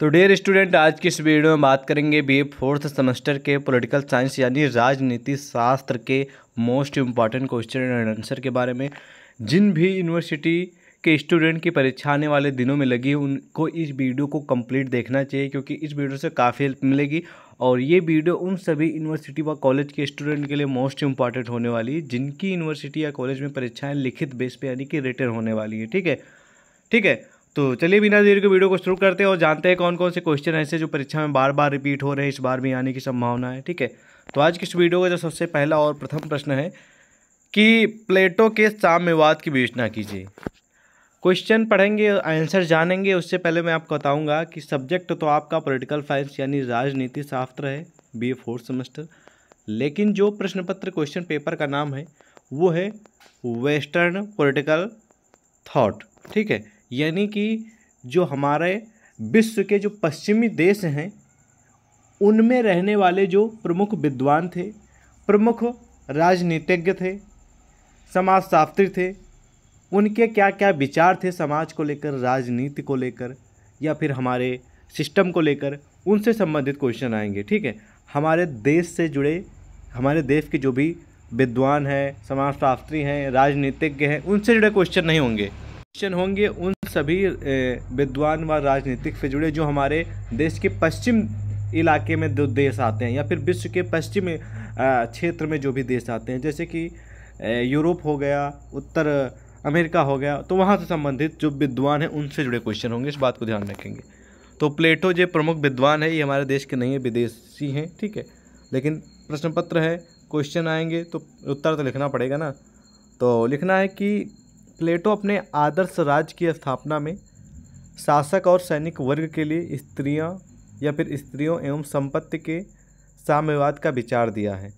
तो dear student आज की इस वीडियो में बात करेंगे बी फोर्थ सेमेस्टर के पॉलिटिकल साइंस यानी राजनीति शास्त्र के most important question and answer के बारे में जिन भी यूनिवर्सिटी के स्टूडेंट की परीक्षा आने वाले दिनों में लगी उनको इस वीडियो को कंप्लीट देखना चाहिए क्योंकि इस वीडियो से काफ़ी हेल्प मिलेगी और ये वीडियो उन सभी यूनिवर्सिटी व कॉलेज के स्टूडेंट के लिए मोस्ट इम्पॉर्टेंट होने वाली है जिनकी यूनिवर्सिटी या कॉलेज में परीक्षाएं लिखित बेस पर यानी कि रिटर्न होने वाली है ठीक है ठीक है तो चलिए बिना देर के वीडियो को शुरू करते हैं और जानते हैं कौन कौन से क्वेश्चन ऐसे जो परीक्षा में बार बार रिपीट हो रहे हैं इस बार भी आने की संभावना है ठीक है तो आज की इस वीडियो का जो सबसे पहला और प्रथम प्रश्न है कि प्लेटो के साम्यवाद की विवेचना कीजिए क्वेश्चन पढ़ेंगे आंसर जानेंगे उससे पहले मैं आपको बताऊंगा कि सब्जेक्ट तो आपका पॉलिटिकल साइंस यानी राजनीति शास्त्र है बी ए फोर्थ सेमेस्टर लेकिन जो प्रश्न पत्र क्वेश्चन पेपर का नाम है वो है वेस्टर्न पॉलिटिकल थॉट ठीक है यानी कि जो हमारे विश्व के जो पश्चिमी देश हैं उनमें रहने वाले जो प्रमुख विद्वान थे प्रमुख राजनीतिज्ञ थे समाजशास्त्री थे उनके क्या क्या विचार थे समाज को लेकर राजनीति को लेकर या फिर हमारे सिस्टम को लेकर उनसे संबंधित क्वेश्चन आएंगे ठीक है हमारे देश से जुड़े हमारे देश के जो भी विद्वान हैं समाजशास्त्री हैं राजनीतिज्ञ हैं उनसे जुड़े क्वेश्चन नहीं होंगे क्वेश्चन होंगे उन सभी विद्वान व राजनीतिक से जुड़े जो हमारे देश के पश्चिम इलाके में जो देश आते हैं या फिर विश्व के पश्चिम क्षेत्र में जो भी देश आते हैं जैसे कि यूरोप हो गया उत्तर अमेरिका हो गया तो वहाँ से संबंधित जो विद्वान हैं उनसे जुड़े क्वेश्चन होंगे इस बात को ध्यान रखेंगे तो प्लेटो जो प्रमुख विद्वान है ये हमारे देश के नहीं है विदेशी हैं ठीक है लेकिन प्रश्न पत्र है क्वेश्चन आएंगे तो उत्तर तो लिखना पड़ेगा ना तो लिखना है कि प्लेटो अपने आदर्श राज्य की स्थापना में शासक और सैनिक वर्ग के लिए स्त्रियां या फिर स्त्रियों एवं संपत्ति के साम्यवाद का विचार दिया है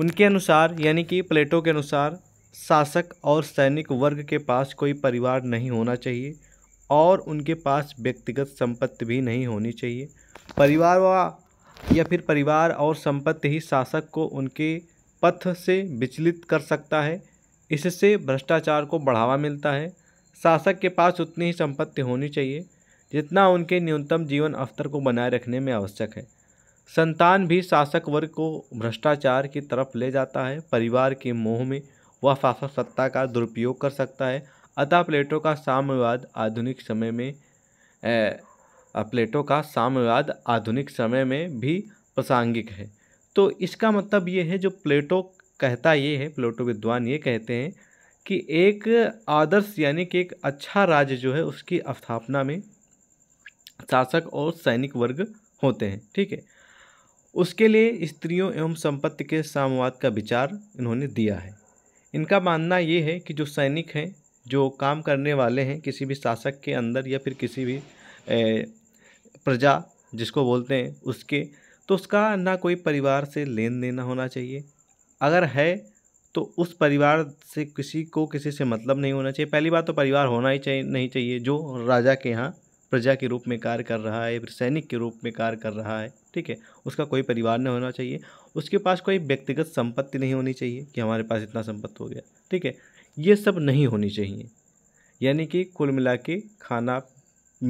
उनके अनुसार यानी कि प्लेटो के अनुसार शासक और सैनिक वर्ग के पास कोई परिवार नहीं होना चाहिए और उनके पास व्यक्तिगत संपत्ति भी नहीं होनी चाहिए परिवार व या फिर परिवार और संपत्ति ही शासक को उनके पथ से विचलित कर सकता है इससे भ्रष्टाचार को बढ़ावा मिलता है शासक के पास उतनी ही संपत्ति होनी चाहिए जितना उनके न्यूनतम जीवन स्तर को बनाए रखने में आवश्यक है संतान भी शासक वर्ग को भ्रष्टाचार की तरफ ले जाता है परिवार के मोह में वह शासक सत्ता का दुरुपयोग कर सकता है अतः प्लेटो का साम्यवाद आधुनिक समय में प्लेटो का साम्यवाद आधुनिक समय में भी प्रासंगिक है तो इसका मतलब ये है जो प्लेटो कहता ये है प्लोटो विद्वान ये कहते हैं कि एक आदर्श यानी कि एक अच्छा राज्य जो है उसकी स्थापना में शासक और सैनिक वर्ग होते हैं ठीक है उसके लिए स्त्रियों एवं संपत्ति के सामवाद का विचार इन्होंने दिया है इनका मानना ये है कि जो सैनिक हैं जो काम करने वाले हैं किसी भी शासक के अंदर या फिर किसी भी ए, प्रजा जिसको बोलते हैं उसके तो उसका ना कोई परिवार से लेन देन होना चाहिए अगर है तो उस परिवार से किसी को किसी से मतलब नहीं होना चाहिए पहली बात तो परिवार होना ही चाहिए नहीं चाहिए जो राजा के यहाँ प्रजा के रूप में कार्य कर रहा है फिर सैनिक के रूप में कार्य कर रहा है ठीक है उसका कोई परिवार नहीं होना चाहिए उसके पास कोई व्यक्तिगत संपत्ति नहीं होनी चाहिए कि हमारे पास इतना संपत्ति हो गया ठीक है ये सब नहीं होनी चाहिए यानी कि कुल मिला के खाना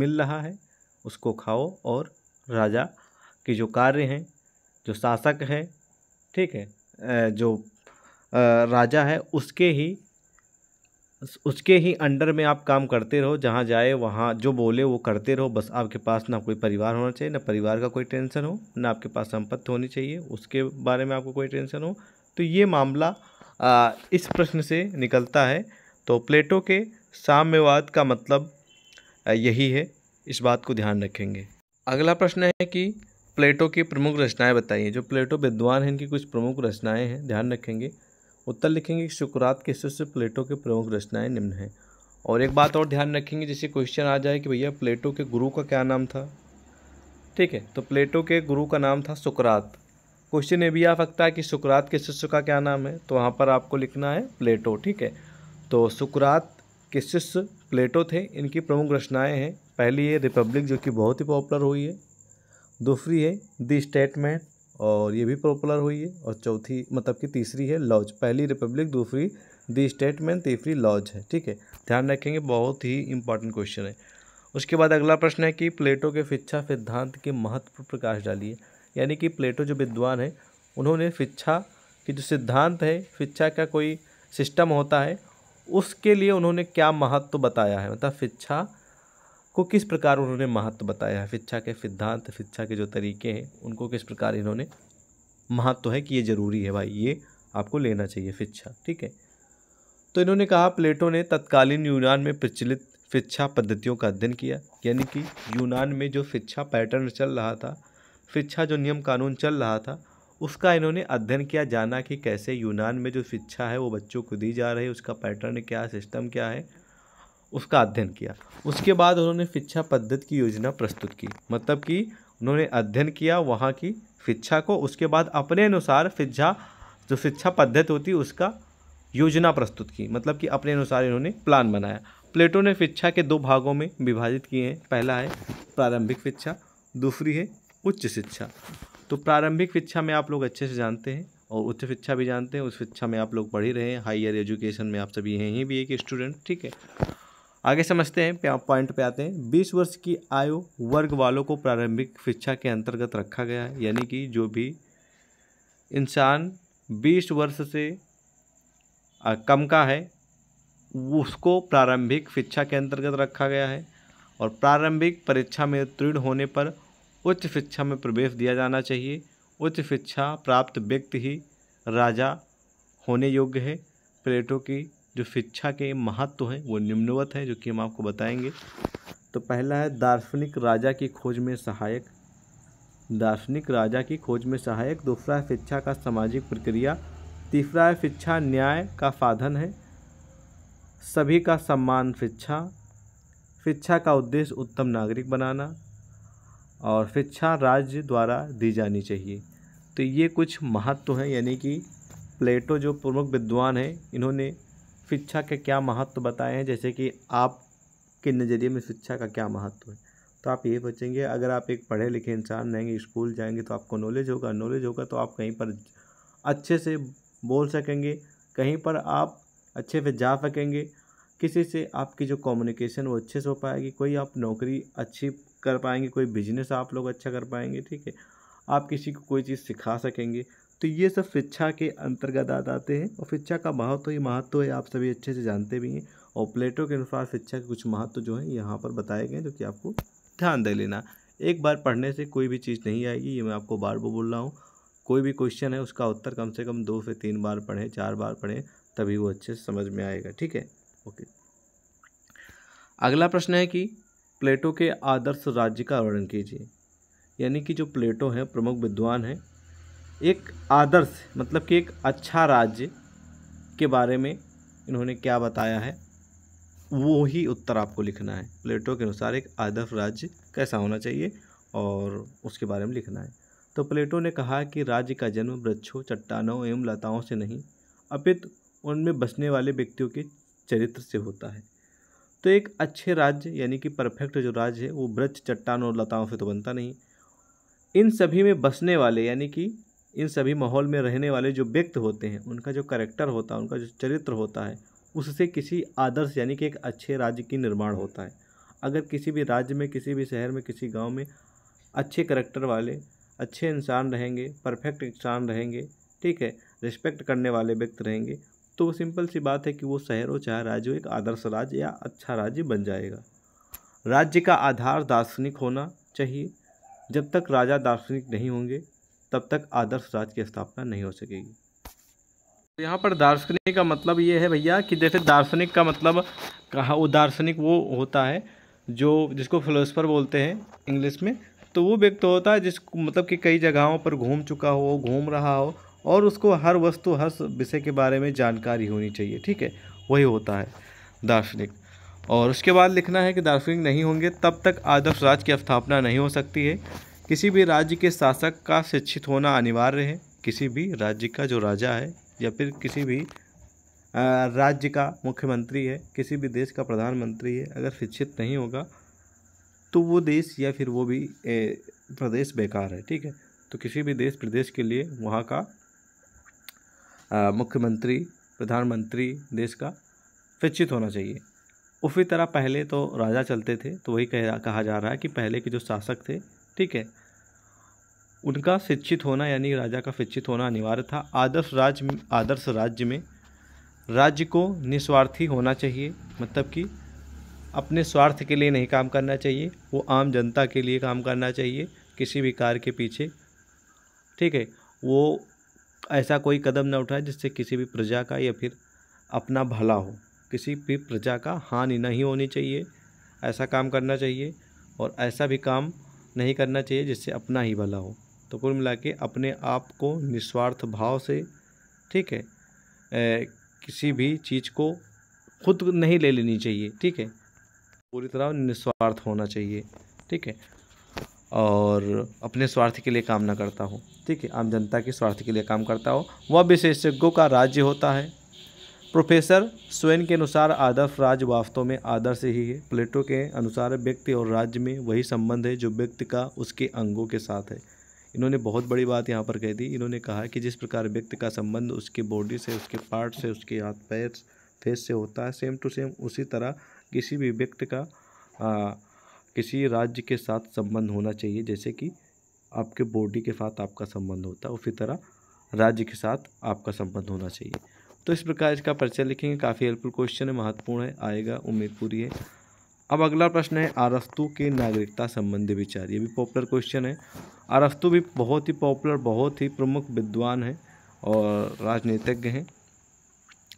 मिल रहा है उसको खाओ और राजा के जो कार्य हैं जो शासक है ठीक है जो राजा है उसके ही उसके ही अंडर में आप काम करते रहो जहाँ जाए वहाँ जो बोले वो करते रहो बस आपके पास ना कोई परिवार होना चाहिए ना परिवार का कोई टेंशन हो ना आपके पास संपत्ति होनी चाहिए उसके बारे में आपको कोई टेंशन हो तो ये मामला आ, इस प्रश्न से निकलता है तो प्लेटो के साम्यवाद का मतलब यही है इस बात को ध्यान रखेंगे अगला प्रश्न है कि प्लेटो की प्रमुख रचनाएं बताइए जो प्लेटो विद्वान हैं इनकी कुछ प्रमुख रचनाएं हैं ध्यान रखेंगे उत्तर लिखेंगे सुकरात के शिष्य प्लेटो के प्रमुख रचनाएं निम्न हैं और एक बात और ध्यान रखेंगे जैसे क्वेश्चन आ जाए कि भैया प्लेटो के गुरु का क्या नाम था ठीक है तो प्लेटो के गुरु का नाम था सुकरात क्वेश्चन ये भी आ सकता है कि सुकरात के शिष्य का क्या नाम है तो वहाँ पर आपको लिखना है प्लेटो ठीक है तो सुकरात के शिष्य प्लेटो थे इनकी प्रमुख रचनाएँ हैं पहली ये रिपब्लिक जो कि बहुत ही पॉपुलर हुई है दूसरी है दी स्टेटमेंट और ये भी पॉपुलर हुई है और चौथी मतलब कि तीसरी है लॉज पहली रिपब्लिक दूसरी दी स्टेटमेंट तीसरी लॉज है ठीक है ध्यान रखेंगे बहुत ही इंपॉर्टेंट क्वेश्चन है उसके बाद अगला प्रश्न है कि प्लेटो के शिक्षा सिद्धांत के महत्व पर प्रकाश डालिए यानी कि प्लेटो जो विद्वान है उन्होंने शिक्षा की जो सिद्धांत है शिक्षा का कोई सिस्टम होता है उसके लिए उन्होंने क्या महत्व बताया है मतलब शिक्षा को किस प्रकार उन्होंने महत्व बताया है शिक्षा के सिद्धांत शिक्षा के जो तरीके हैं उनको किस प्रकार इन्होंने महत्व है कि ये ज़रूरी है भाई ये आपको लेना चाहिए शिक्षा ठीक है तो इन्होंने कहा प्लेटो ने तत्कालीन यूनान में प्रचलित शिक्षा पद्धतियों का अध्ययन किया यानी कि यूनान में जो शिक्षा पैटर्न चल रहा था शिक्षा जो नियम कानून चल रहा था उसका इन्होंने अध्ययन किया जाना कि कैसे यूनान में जो शिक्षा है वो बच्चों को दी जा रही है उसका पैटर्न क्या सिस्टम क्या है उसका अध्ययन किया उसके बाद उन्होंने शिक्षा पद्धति की योजना प्रस्तुत की मतलब कि उन्होंने अध्ययन किया वहाँ की शिक्षा को उसके बाद अपने अनुसार शिक्षा जो शिक्षा पद्धति होती उसका योजना प्रस्तुत की मतलब कि अपने अनुसार इन्होंने प्लान बनाया प्लेटो ने शिक्षा के दो भागों में विभाजित किए हैं पहला है प्रारंभिक शिक्षा दूसरी है उच्च शिक्षा तो प्रारंभिक शिक्षा में आप लोग अच्छे से जानते हैं और उच्च शिक्षा भी जानते हैं उस शिक्षा में आप लोग पढ़ ही रहे हैं हायर एजुकेशन में आप सभी हैं ही भी एक स्टूडेंट ठीक है आगे समझते हैं पॉइंट पे आते हैं बीस वर्ष की आयु वर्ग वालों को प्रारंभिक शिक्षा के अंतर्गत रखा गया है यानी कि जो भी इंसान बीस वर्ष से कम का है उसको प्रारंभिक शिक्षा के अंतर्गत रखा गया है और प्रारंभिक परीक्षा में उत्तीर्ण होने पर उच्च शिक्षा में प्रवेश दिया जाना चाहिए उच्च शिक्षा प्राप्त व्यक्ति ही राजा होने योग्य है प्लेटो की जो शिक्षा के महत्व हैं वो निम्नवत हैं जो कि हम आपको बताएंगे तो पहला है दार्शनिक राजा की खोज में सहायक दार्शनिक राजा की खोज में सहायक दूसरा है शिक्षा का सामाजिक प्रक्रिया तीसरा है शिक्षा न्याय का साधन है सभी का सम्मान शिक्षा शिक्षा का उद्देश्य उत्तम नागरिक बनाना और शिक्षा राज्य द्वारा दी जानी चाहिए तो ये कुछ महत्व हैं यानी कि प्लेटो जो प्रमुख विद्वान हैं इन्होंने शिक्षा के क्या महत्व बताए हैं जैसे कि आप के नज़रिए में शिक्षा का क्या महत्व है तो आप ये बचेंगे अगर आप एक पढ़े लिखे इंसान रहेंगे स्कूल जाएंगे तो आपको नॉलेज होगा नॉलेज होगा तो आप कहीं पर अच्छे से बोल सकेंगे कहीं पर आप अच्छे से जा सकेंगे किसी से आपकी जो कम्युनिकेशन वो अच्छे से हो पाएगी कोई आप नौकरी अच्छी कर पाएंगे कोई बिजनेस आप लोग अच्छा कर पाएंगे ठीक है आप किसी को कोई चीज़ सिखा सकेंगे तो ये सब शिक्षा के अंतर्गत आते हैं और शिक्षा का महत्व तो ही महत्व तो है आप सभी अच्छे से जानते भी हैं और प्लेटो के अनुसार शिक्षा के कुछ महत्व तो जो है यहाँ पर बताए गए जो कि आपको ध्यान दे लेना एक बार पढ़ने से कोई भी चीज़ नहीं आएगी ये मैं आपको बार बार बोल रहा हूँ कोई भी क्वेश्चन है उसका उत्तर कम से कम दो से तीन बार पढ़ें चार बार पढ़ें तभी वो अच्छे से समझ में आएगा ठीक है ओके अगला प्रश्न है कि प्लेटो के आदर्श राज्य का वर्णन कीजिए यानी कि जो प्लेटो हैं प्रमुख विद्वान हैं एक आदर्श मतलब कि एक अच्छा राज्य के बारे में इन्होंने क्या बताया है वो ही उत्तर आपको लिखना है प्लेटो के अनुसार एक आदर्श राज्य कैसा होना चाहिए और उसके बारे में लिखना है तो प्लेटो ने कहा कि राज्य का जन्म वृक्षों चट्टानों एवं लताओं से नहीं अपित उनमें बसने वाले व्यक्तियों के चरित्र से होता है तो एक अच्छे राज्य यानी कि परफेक्ट जो राज्य है वो वृक्ष चट्टानों और लताओं से तो बनता नहीं इन सभी में बसने वाले यानी कि इन सभी माहौल में रहने वाले जो व्यक्ति होते हैं उनका जो करेक्टर होता है उनका जो चरित्र होता है उससे किसी आदर्श यानी कि एक अच्छे राज्य की निर्माण होता है अगर किसी भी राज्य में किसी भी शहर में किसी गांव में अच्छे करेक्टर वाले अच्छे इंसान रहेंगे परफेक्ट इंसान रहेंगे ठीक है रिस्पेक्ट करने वाले व्यक्ति रहेंगे तो वो सिंपल सी बात है कि वो शहर हो चाहे राज्य हो एक आदर्श राज्य या अच्छा राज्य बन जाएगा राज्य का आधार दार्शनिक होना चाहिए जब तक राजा दार्शनिक नहीं होंगे तब तक आदर्श राज्य की स्थापना नहीं हो सकेगी तो यहाँ पर दार्शनिक का मतलब ये है भैया कि जैसे दार्शनिक का मतलब कहा वो दार्शनिक वो होता है जो जिसको फिलोसफर बोलते हैं इंग्लिश में तो वो व्यक्ति होता है जिस मतलब कि कई जगहों पर घूम चुका हो घूम रहा हो और उसको हर वस्तु हर विषय के बारे में जानकारी होनी चाहिए ठीक है वही होता है दार्शनिक और उसके बाद लिखना है कि दार्शनिक नहीं होंगे तब तक आदर्श राज्य की स्थापना नहीं हो सकती है किसी भी राज्य के शासक का शिक्षित होना अनिवार्य है किसी भी राज्य का जो राजा है या फिर किसी भी राज्य का मुख्यमंत्री है किसी भी देश का प्रधानमंत्री है अगर शिक्षित नहीं होगा तो वो देश या फिर वो भी ए, प्रदेश बेकार है ठीक है तो किसी भी देश प्रदेश के लिए वहाँ का मुख्यमंत्री प्रधानमंत्री देश का शिक्षित होना चाहिए उसी तरह पहले तो राजा चलते थे तो वही कह कहा जा रहा है कि पहले के जो शासक थे ठीक है उनका शिक्षित होना यानी राजा का शिक्षित होना अनिवार्य था आदर्श राज्य आदर्श राज्य में राज्य को निस्वार्थी होना चाहिए मतलब कि अपने स्वार्थ के लिए नहीं काम करना चाहिए वो आम जनता के लिए काम करना चाहिए किसी भी कार्य के पीछे ठीक है वो ऐसा कोई कदम ना उठाए जिससे किसी भी प्रजा का या फिर अपना भला हो किसी भी प्रजा का हानि नहीं होनी चाहिए ऐसा काम करना चाहिए और ऐसा भी काम नहीं करना चाहिए जिससे अपना ही भला हो तो कुल मिला के अपने आप को निस्वार्थ भाव से ठीक है ए, किसी भी चीज़ को खुद नहीं ले लेनी चाहिए ठीक है पूरी तरह निस्वार्थ होना चाहिए ठीक है और अपने स्वार्थ के लिए काम ना करता हो ठीक है आम जनता के स्वार्थ के लिए काम करता हो वह विशेषज्ञों का राज्य होता है प्रोफेसर स्वयं के अनुसार आदर्श राज वास्तव में आदर्श ही है प्लेटो के अनुसार व्यक्ति और राज्य में वही संबंध है जो व्यक्ति का उसके अंगों के साथ है इन्होंने बहुत बड़ी बात यहाँ पर कह दी इन्होंने कहा कि जिस प्रकार व्यक्ति का संबंध उसके बॉडी से उसके पार्ट से उसके हाथ पैर फेस से होता है सेम टू सेम उसी तरह किसी भी व्यक्ति का आ, किसी राज्य के साथ संबंध होना चाहिए जैसे कि आपके बॉडी के साथ आपका संबंध होता है उसी तरह राज्य के साथ आपका संबंध होना चाहिए तो इस प्रकार इसका परिचय लिखेंगे काफ़ी हेल्पफुल क्वेश्चन है महत्वपूर्ण है आएगा उम्मीद पूरी है अब अगला प्रश्न है अरस्तु के नागरिकता संबंधी विचार ये भी पॉपुलर क्वेश्चन है अरस्तु भी बहुत ही पॉपुलर बहुत ही प्रमुख विद्वान हैं और राजनीतिज्ञ हैं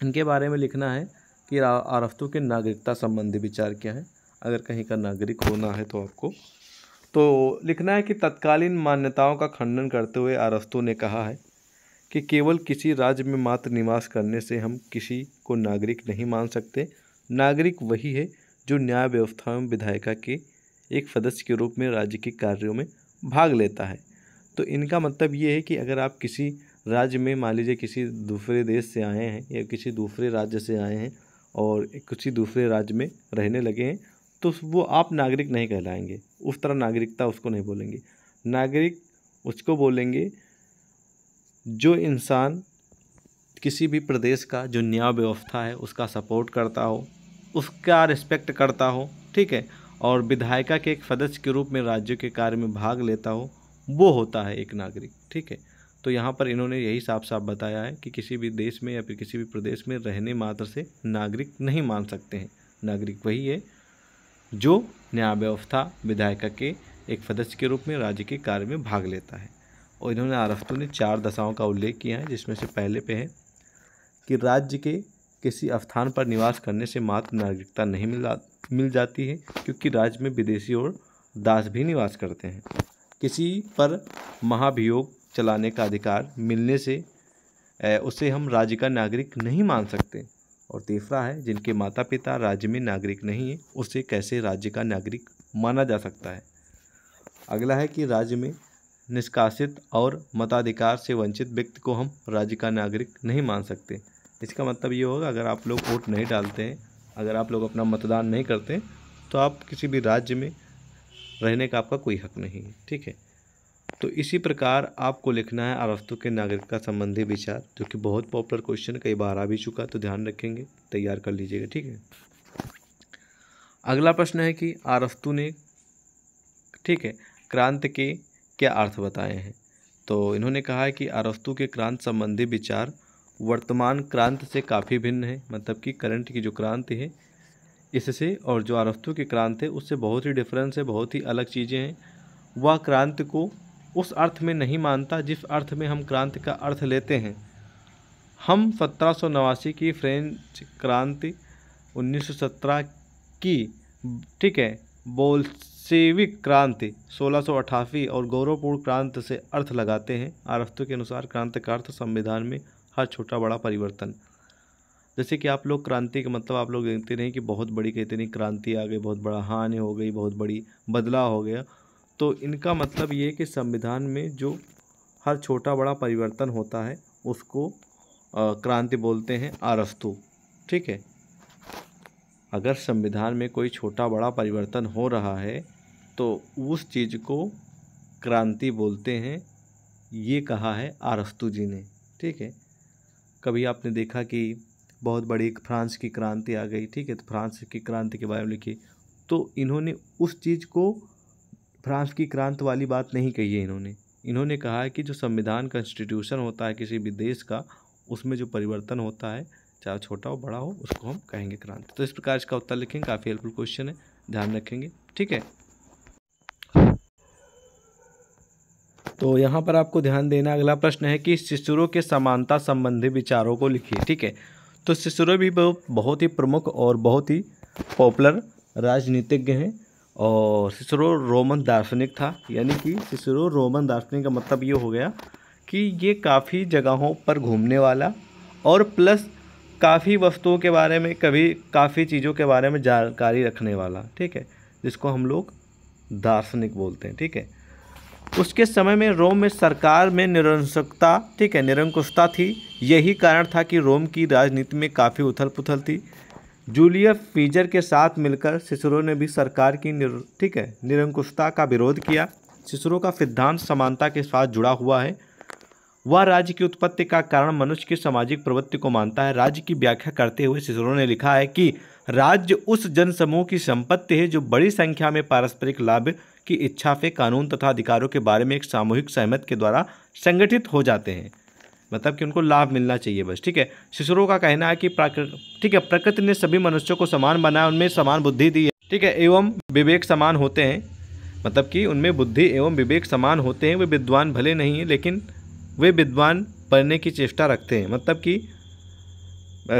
इनके बारे में लिखना है कि अरस्तु के नागरिकता संबंधी विचार क्या है अगर कहीं का नागरिक होना है तो आपको तो लिखना है कि तत्कालीन मान्यताओं का खंडन करते हुए अरस्तु ने कहा है कि केवल किसी राज्य में मात्र निवास करने से हम किसी को नागरिक नहीं मान सकते नागरिक वही है जो न्याय व्यवस्था एवं विधायिका के एक सदस्य के रूप में राज्य के कार्यों में भाग लेता है तो इनका मतलब ये है कि अगर आप किसी राज्य में मान लीजिए किसी दूसरे देश से आए हैं या किसी दूसरे राज्य से आए हैं और किसी दूसरे राज्य में रहने लगे हैं तो वो आप नागरिक नहीं कहलाएंगे उस तरह नागरिकता उसको नहीं बोलेंगे नागरिक उसको बोलेंगे जो इंसान किसी भी प्रदेश का जो न्याय व्यवस्था है उसका सपोर्ट करता हो उसका रिस्पेक्ट करता हो ठीक है और विधायिका के एक सदस्य के रूप में राज्य के कार्य में भाग लेता हो वो होता है एक नागरिक ठीक है तो यहाँ पर इन्होंने यही साफ साफ बताया है कि किसी भी देश में या फिर किसी भी प्रदेश में रहने मात्र से नागरिक नहीं मान सकते हैं नागरिक वही है जो न्याय व्यवस्था विधायिका के एक सदस्य के रूप में राज्य के कार्य में भाग लेता है और इन्होंने आरफ्तों ने चार दशाओं का उल्लेख किया है जिसमें से पहले पे है कि राज्य के किसी स्थान पर निवास करने से मात्र नागरिकता नहीं मिला मिल जाती है क्योंकि राज्य में विदेशी और दास भी निवास करते हैं किसी पर महाभियोग चलाने का अधिकार मिलने से उसे हम राज्य का नागरिक नहीं मान सकते और तीसरा है जिनके माता पिता राज्य में नागरिक नहीं है उसे कैसे राज्य का नागरिक माना जा सकता है अगला है कि राज्य में निष्कासित और मताधिकार से वंचित व्यक्ति को हम राज्य का नागरिक नहीं मान सकते इसका मतलब ये होगा अगर आप लोग वोट नहीं डालते हैं अगर आप लोग अपना मतदान नहीं करते तो आप किसी भी राज्य में रहने का आपका कोई हक नहीं है ठीक है तो इसी प्रकार आपको लिखना है अरस्तु के नागरिकता संबंधी विचार जो कि बहुत पॉपुलर क्वेश्चन कई बार आ भी चुका तो ध्यान रखेंगे तैयार कर लीजिएगा ठीक है अगला प्रश्न है कि आरस्तु ने ठीक है क्रांति के क्या अर्थ बताए हैं तो इन्होंने कहा है कि अरस्तु के क्रांत संबंधी विचार वर्तमान क्रांत से काफ़ी भिन्न है मतलब कि करंट की जो क्रांति है इससे और जो अरस्तु की क्रांति है उससे बहुत ही डिफरेंस है बहुत ही अलग चीज़ें हैं वह क्रांति को उस अर्थ में नहीं मानता जिस अर्थ में हम क्रांति का अर्थ लेते हैं हम सत्रह की फ्रेंच क्रांति 1917 की ठीक है बोल्सेविक क्रांति सोलह और गौरवपूर्ण क्रांति से अर्थ लगाते हैं आरस्तु के अनुसार क्रांति का अर्थ संविधान में हर छोटा बड़ा परिवर्तन जैसे कि आप लोग क्रांति का मतलब आप लोग देखते नहीं कि बहुत बड़ी कहते नहीं क्रांति आ गई बहुत बड़ा हानि हो गई बहुत बड़ी बदलाव हो गया तो इनका मतलब ये कि संविधान में जो हर छोटा बड़ा परिवर्तन होता है उसको क्रांति बोलते हैं आरस्तु ठीक है अगर संविधान में कोई छोटा बड़ा परिवर्तन हो रहा है तो उस चीज़ को क्रांति बोलते हैं ये कहा है आरस्तु जी ने ठीक है कभी आपने देखा कि बहुत बड़ी फ्रांस की क्रांति आ गई ठीक है तो फ्रांस की क्रांति के बारे में लिखी तो इन्होंने उस चीज़ को फ्रांस की क्रांत वाली बात नहीं कही है इन्होंने इन्होंने कहा है कि जो संविधान कॉन्स्टिट्यूशन होता है किसी भी देश का उसमें जो परिवर्तन होता है चाहे छोटा हो बड़ा हो उसको हम कहेंगे क्रांति तो इस प्रकार इसका उत्तर लिखेंगे काफ़ी हेल्पफुल क्वेश्चन है ध्यान रखेंगे ठीक है तो यहाँ पर आपको ध्यान देना अगला प्रश्न है कि शिशुरों के समानता संबंधी विचारों को लिखिए ठीक है तो शिशुरो भी बहुत ही प्रमुख और बहुत ही पॉपुलर राजनीतिज्ञ हैं और शिशुरो रोमन दार्शनिक था यानी कि शिशुरो रोमन दार्शनिक का मतलब ये हो गया कि ये काफ़ी जगहों पर घूमने वाला और प्लस काफ़ी वस्तुओं के बारे में कभी काफ़ी चीज़ों के बारे में जानकारी रखने वाला ठीक है जिसको हम लोग दार्शनिक बोलते हैं ठीक है उसके समय में रोम में सरकार में निरंकुशता ठीक है निरंकुशता थी यही कारण था कि रोम की राजनीति में काफ़ी उथल पुथल थी जूलिया फीजर के साथ मिलकर सिसरो ने भी सरकार की निर ठीक है निरंकुशता का विरोध किया सिसरो का सिद्धांत समानता के साथ जुड़ा हुआ है वह राज्य की उत्पत्ति का कारण मनुष्य की सामाजिक प्रवृत्ति को मानता है राज्य की व्याख्या करते हुए सिसरो ने लिखा है कि राज्य उस जनसमूह की संपत्ति है जो बड़ी संख्या में पारस्परिक लाभ की इच्छा से कानून तथा अधिकारों के बारे में एक सामूहिक सहमत के द्वारा संगठित हो जाते हैं मतलब कि उनको लाभ मिलना चाहिए बस ठीक है शिशुरों का कहना है कि प्राकृत ठीक है प्रकृति ने सभी मनुष्यों को समान बनाया उनमें समान बुद्धि दी है ठीक है एवं विवेक समान होते हैं मतलब कि उनमें बुद्धि एवं विवेक समान होते हैं वे विद्वान भले नहीं हैं लेकिन वे विद्वान बनने की चेष्टा रखते हैं मतलब कि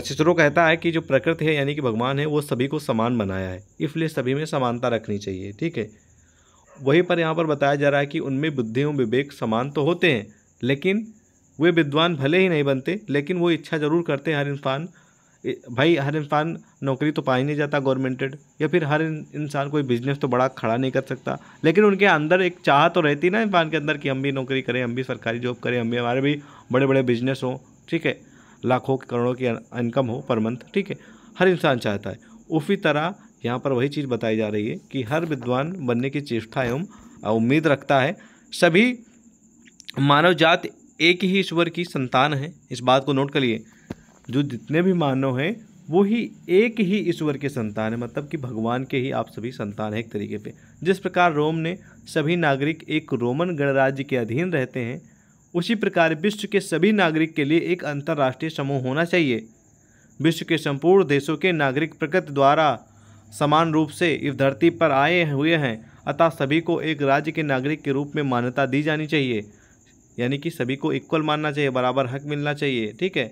शिशुरो कहता है कि जो प्रकृति है यानी कि भगवान है वो सभी को समान बनाया है इसलिए सभी में समानता रखनी चाहिए ठीक है वहीं पर यहाँ पर बताया जा रहा है कि उनमें बुद्धि एवं विवेक समान तो होते हैं लेकिन वे विद्वान भले ही नहीं बनते लेकिन वो इच्छा ज़रूर करते हैं हर इंसान भाई हर इंसान नौकरी तो पा ही नहीं जाता गवर्नमेंटेड या फिर हर इंसान कोई बिजनेस तो बड़ा खड़ा नहीं कर सकता लेकिन उनके अंदर एक चाह तो रहती ना इंसान के अंदर कि हम भी नौकरी करें हम भी सरकारी जॉब करें हम भी हमारे भी बड़े बड़े बिजनेस हों ठीक है लाखों करोड़ों की इनकम हो पर मंथ ठीक है हर इंसान चाहता है उसी तरह यहाँ पर वही चीज़ बताई जा रही है कि हर विद्वान बनने की चेष्टा एवं उम्मीद रखता है सभी मानव जात एक ही ईश्वर की संतान है इस बात को नोट करिए जो जितने भी मानव हैं वो ही एक ही ईश्वर के संतान है मतलब कि भगवान के ही आप सभी संतान हैं एक तरीके पे जिस प्रकार रोम ने सभी नागरिक एक रोमन गणराज्य के अधीन रहते हैं उसी प्रकार विश्व के सभी नागरिक के लिए एक अंतर्राष्ट्रीय समूह होना चाहिए विश्व के संपूर्ण देशों के नागरिक प्रकृति द्वारा समान रूप से इस धरती पर आए हुए हैं अतः सभी को एक राज्य के नागरिक के रूप में मान्यता दी जानी चाहिए यानी कि सभी को इक्वल मानना चाहिए बराबर हक मिलना चाहिए ठीक है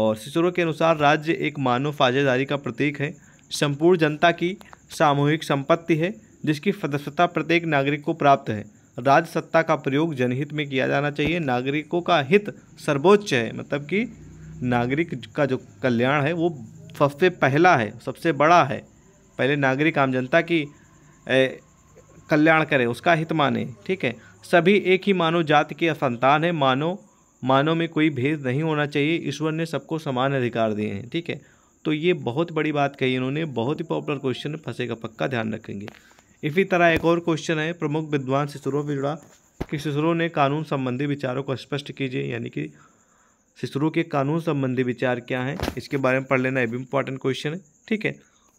और सिसरो के अनुसार राज्य एक मानव साझेदारी का प्रतीक है संपूर्ण जनता की सामूहिक संपत्ति है जिसकी सदस्यता प्रत्येक नागरिक को प्राप्त है राज्य सत्ता का प्रयोग जनहित में किया जाना चाहिए नागरिकों का हित सर्वोच्च है मतलब कि नागरिक का जो कल्याण है वो सबसे पहला है सबसे बड़ा है पहले नागरिक आम जनता की कल्याण करें उसका हित माने ठीक है सभी एक ही मानव जाति के संतान है मानव मानव में कोई भेद नहीं होना चाहिए ईश्वर ने सबको समान अधिकार दिए हैं ठीक है तो ये बहुत बड़ी बात कही इन्होंने बहुत ही पॉपुलर क्वेश्चन है का पक्का ध्यान रखेंगे इसी तरह एक और क्वेश्चन है प्रमुख विद्वान शिशुरों से जुड़ा कि शिशुरों ने कानून संबंधी विचारों को स्पष्ट कीजिए यानी कि शिशुरों के कानून संबंधी विचार क्या हैं इसके बारे में पढ़ लेना ये भी इंपॉर्टेंट क्वेश्चन है ठीक है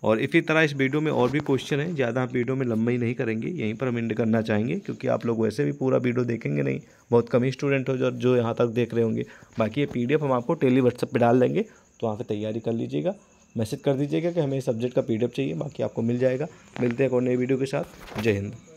और इसी तरह इस वीडियो में और भी क्वेश्चन हैं ज़्यादा आप वीडियो में लंबा ही नहीं करेंगे यहीं पर हम इंड करना चाहेंगे क्योंकि आप लोग वैसे भी पूरा वीडियो देखेंगे नहीं बहुत कम ही स्टूडेंट हो जो जो यहाँ तक देख रहे होंगे बाकी ये पीडीएफ हम आपको टेली व्हाट्सएप पर डाल देंगे तो वहाँ से तैयारी कर लीजिएगा मैसेज कर दीजिएगा कि हमें सब्जेक्ट का एफ चाहिए बाकी आपको मिल जाएगा मिलते हैं एक और नई वीडियो के साथ जय हिंद